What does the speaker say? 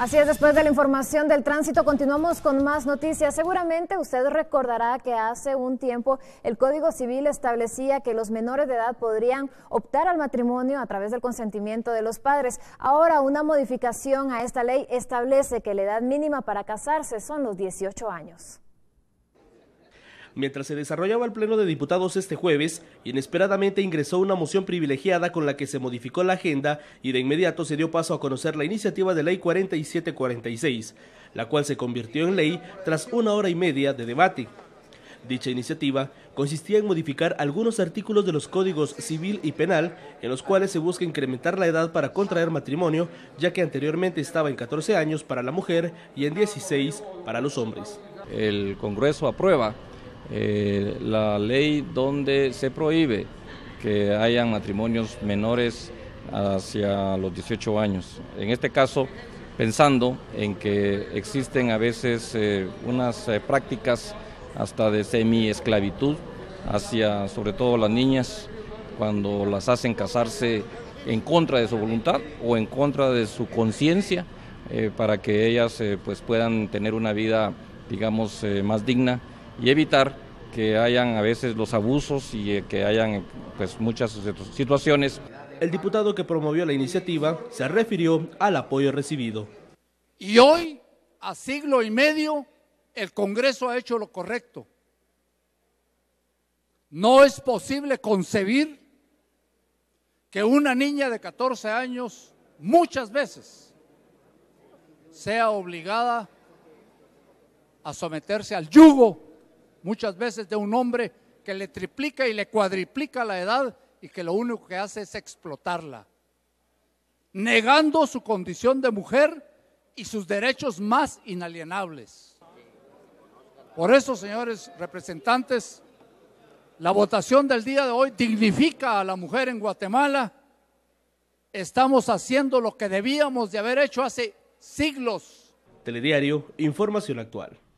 Así es, después de la información del tránsito, continuamos con más noticias. Seguramente usted recordará que hace un tiempo el Código Civil establecía que los menores de edad podrían optar al matrimonio a través del consentimiento de los padres. Ahora una modificación a esta ley establece que la edad mínima para casarse son los 18 años. Mientras se desarrollaba el Pleno de Diputados este jueves, inesperadamente ingresó una moción privilegiada con la que se modificó la agenda y de inmediato se dio paso a conocer la iniciativa de ley 4746, la cual se convirtió en ley tras una hora y media de debate. Dicha iniciativa consistía en modificar algunos artículos de los códigos civil y penal en los cuales se busca incrementar la edad para contraer matrimonio, ya que anteriormente estaba en 14 años para la mujer y en 16 para los hombres. El Congreso aprueba eh, la ley donde se prohíbe que hayan matrimonios menores hacia los 18 años. En este caso, pensando en que existen a veces eh, unas eh, prácticas hasta de semi-esclavitud hacia sobre todo las niñas cuando las hacen casarse en contra de su voluntad o en contra de su conciencia para que ellas pues puedan tener una vida digamos más digna y evitar que hayan a veces los abusos y eh, que hayan pues, muchas situaciones. El diputado que promovió la iniciativa se refirió al apoyo recibido. Y hoy, a siglo y medio, el Congreso ha hecho lo correcto. No es posible concebir que una niña de 14 años muchas veces sea obligada a someterse al yugo muchas veces de un hombre que le triplica y le cuadriplica la edad y que lo único que hace es explotarla, negando su condición de mujer y sus derechos más inalienables. Por eso, señores representantes, la votación del día de hoy dignifica a la mujer en Guatemala. Estamos haciendo lo que debíamos de haber hecho hace siglos. Telediario, información actual.